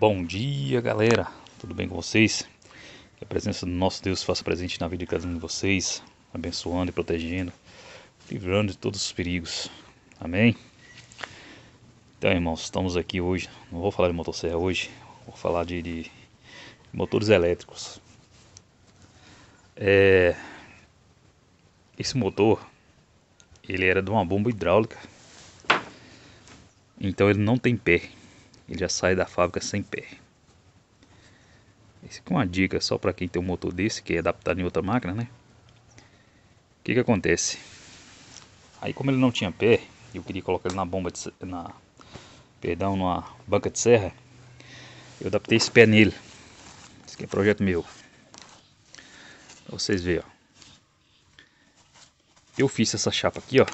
Bom dia, galera. Tudo bem com vocês? Que a presença do nosso Deus faça presente na vida de cada um de vocês, abençoando e protegendo, livrando de todos os perigos. Amém. Então, irmãos, estamos aqui hoje. Não vou falar de motosserra hoje, vou falar de, de motores elétricos. É, esse motor, ele era de uma bomba hidráulica. Então ele não tem pé ele já sai da fábrica sem pé. Esse é uma dica só para quem tem um motor desse, que é adaptado em outra máquina, né? O que que acontece? Aí como ele não tinha pé, eu queria colocar ele na bomba de, na perdão, numa banca de serra, eu adaptei esse pé nele. Esse aqui é projeto meu. Pra vocês verem, ó. Eu fiz essa chapa aqui, ó.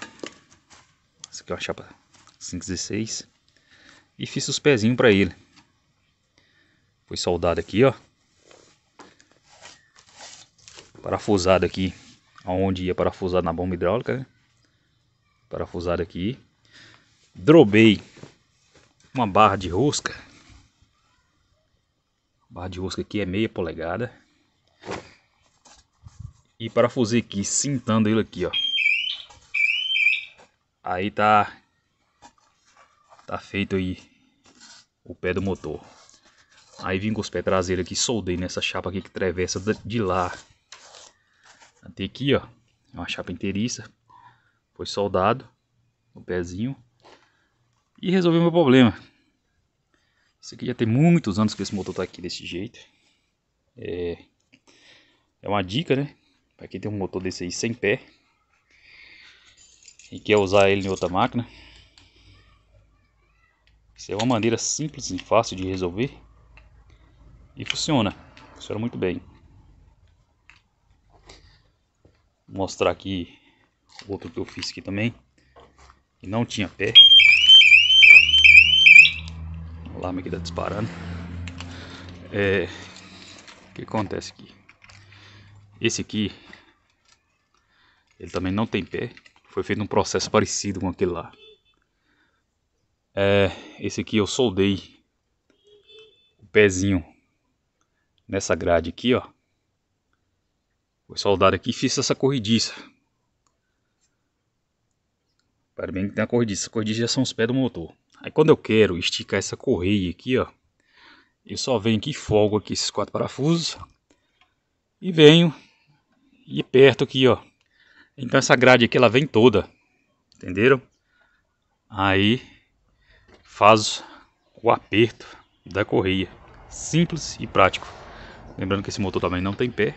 Essa aqui é uma chapa 516 e fiz os pezinhos para ele. Foi soldado aqui, ó. Parafusado aqui, aonde ia parafusar na bomba hidráulica, né? Parafusado aqui. Drobei uma barra de rosca. A barra de rosca aqui é meia polegada. E parafusei aqui, cintando ele aqui, ó. Aí tá Tá feito aí o pé do motor. Aí vim com os pés traseiros aqui, soldei nessa chapa aqui que travessa de lá até aqui, ó. É uma chapa inteiriça. Foi soldado o pezinho. E resolveu meu problema. Isso aqui já tem muitos anos que esse motor tá aqui desse jeito. É, é uma dica, né? Pra quem tem um motor desse aí sem pé. E quer usar ele em outra máquina. Isso é uma maneira simples e fácil de resolver. E funciona. Funciona muito bem. Vou mostrar aqui outro que eu fiz aqui também. Que não tinha pé. O alarme aqui tá disparando. É, o que acontece aqui? Esse aqui, ele também não tem pé. Foi feito um processo parecido com aquele lá. É, esse aqui eu soldei o pezinho nessa grade aqui, ó. Foi soldado aqui e fiz essa corridiça. Para bem que tem a corridiça. A corridiça já são os pés do motor. Aí quando eu quero esticar essa correia aqui, ó. Eu só venho aqui e folgo aqui esses quatro parafusos. E venho e perto aqui, ó. Então essa grade aqui ela vem toda. Entenderam? Aí faz o aperto da correia. Simples e prático. Lembrando que esse motor também não tem pé.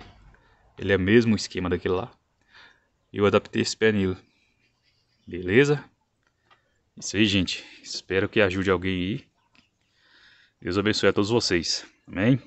Ele é mesmo o esquema daquele lá. Eu adaptei esse pé nele. Beleza? É isso aí, gente. Espero que ajude alguém aí. Deus abençoe a todos vocês. Amém?